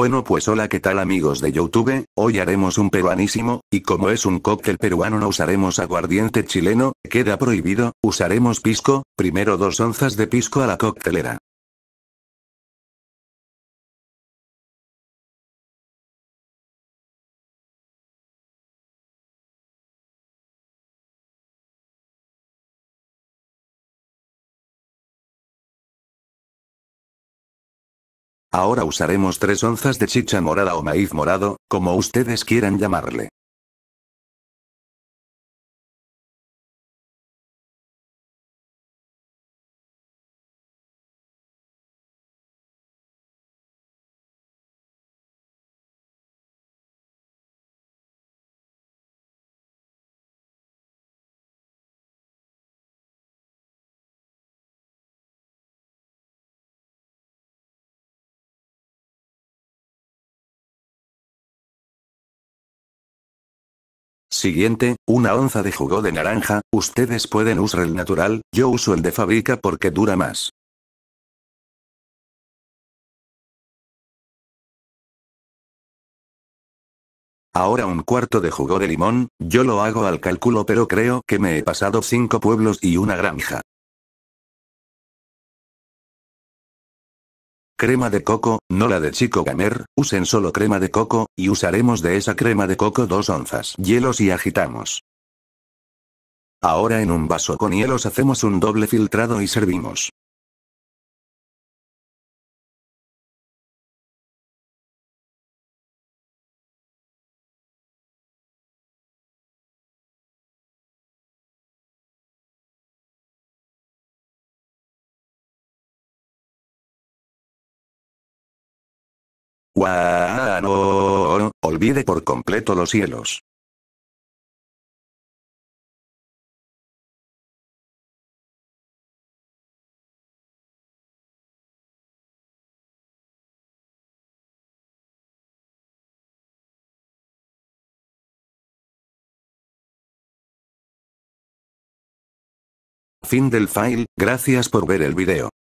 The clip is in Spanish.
Bueno pues hola qué tal amigos de Youtube, hoy haremos un peruanísimo, y como es un cóctel peruano no usaremos aguardiente chileno, queda prohibido, usaremos pisco, primero dos onzas de pisco a la coctelera, Ahora usaremos 3 onzas de chicha morada o maíz morado, como ustedes quieran llamarle. Siguiente, una onza de jugo de naranja, ustedes pueden usar el natural, yo uso el de fábrica porque dura más. Ahora un cuarto de jugo de limón, yo lo hago al cálculo pero creo que me he pasado cinco pueblos y una granja. Crema de coco, no la de Chico Gamer, usen solo crema de coco, y usaremos de esa crema de coco 2 onzas hielos y agitamos. Ahora en un vaso con hielos hacemos un doble filtrado y servimos. no, olvide por completo los cielos. Fin del file, gracias por ver el video.